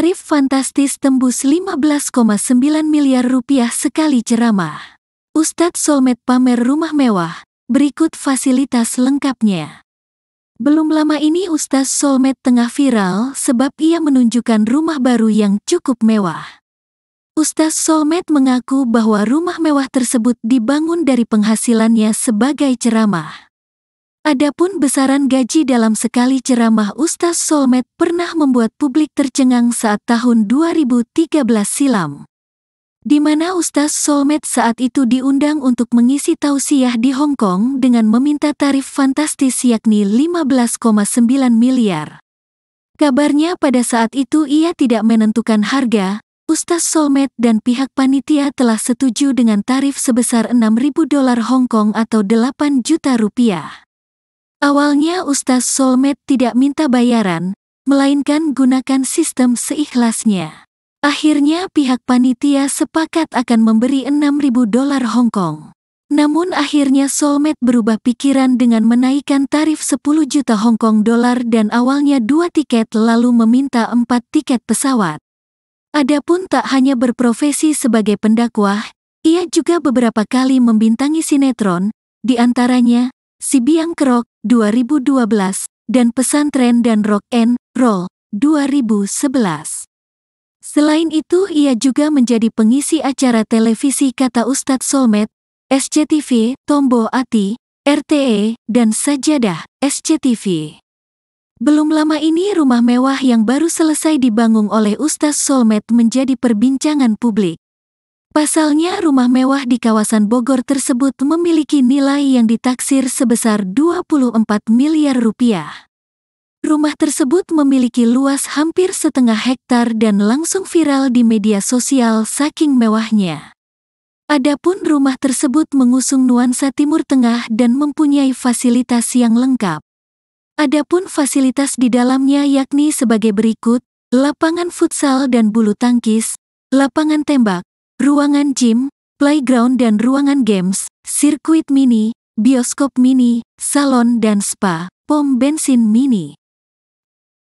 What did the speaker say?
Tarif fantastis tembus 15,9 miliar rupiah sekali ceramah. Ustadz Solmed pamer rumah mewah, berikut fasilitas lengkapnya. Belum lama ini Ustadz Solmed tengah viral sebab ia menunjukkan rumah baru yang cukup mewah. Ustadz Solmed mengaku bahwa rumah mewah tersebut dibangun dari penghasilannya sebagai ceramah. Adapun besaran gaji dalam sekali ceramah Ustaz Solmed pernah membuat publik tercengang saat tahun 2013 silam. Di mana Ustaz Solmed saat itu diundang untuk mengisi tausiah di Hong Kong dengan meminta tarif fantastis yakni 15,9 miliar. Kabarnya pada saat itu ia tidak menentukan harga, Ustaz Solmed dan pihak panitia telah setuju dengan tarif sebesar 6.000 dolar Hong Kong atau 8 juta rupiah. Awalnya Ustaz Solmed tidak minta bayaran, melainkan gunakan sistem seikhlasnya. Akhirnya pihak panitia sepakat akan memberi 6.000 dolar Hong Kong. Namun akhirnya Solmed berubah pikiran dengan menaikkan tarif 10 juta Hong Kong dolar dan awalnya dua tiket lalu meminta empat tiket pesawat. Adapun tak hanya berprofesi sebagai pendakwah, ia juga beberapa kali membintangi sinetron, di antaranya Sibiang Kerok 2012 dan Pesantren dan Rock and Roll 2011. Selain itu ia juga menjadi pengisi acara televisi kata Ustadz Solmed, SCTV, Tombo Ati, RTE, dan Sajadah, SCTV. Belum lama ini rumah mewah yang baru selesai dibangun oleh Ustadz Solmed menjadi perbincangan publik. Pasalnya rumah mewah di kawasan Bogor tersebut memiliki nilai yang ditaksir sebesar 24 miliar rupiah. Rumah tersebut memiliki luas hampir setengah hektar dan langsung viral di media sosial saking mewahnya. Adapun rumah tersebut mengusung nuansa Timur Tengah dan mempunyai fasilitas yang lengkap. Adapun fasilitas di dalamnya yakni sebagai berikut, lapangan futsal dan bulu tangkis, lapangan tembak, ruangan gym, playground dan ruangan games, sirkuit mini, bioskop mini, salon dan spa, pom bensin mini.